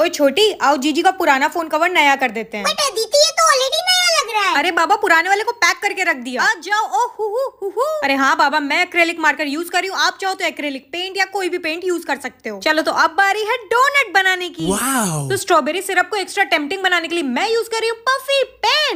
ओए छोटी आओ जीजी का पुराना फोन कवर नया कर देते हैं बट ये तो ऑलरेडी नया लग रहा है अरे बाबा पुराने वाले को पैक करके रख दिया आ जाओ ओ हु हु हु हु अरे हाँ बाबा मैं एक्रेलिक मार्कर यूज कर रही हूँ आप चाहो तो एक्रेलिक पेंट या कोई भी पेंट यूज कर सकते हो चलो तो अब बारी है डोनट बनाने की तो स्ट्रॉबेरी सिरप को एक्स्ट्रा टेम्पटिंग बनाने के लिए मैं यूज कर रही हूँ पफी पेंट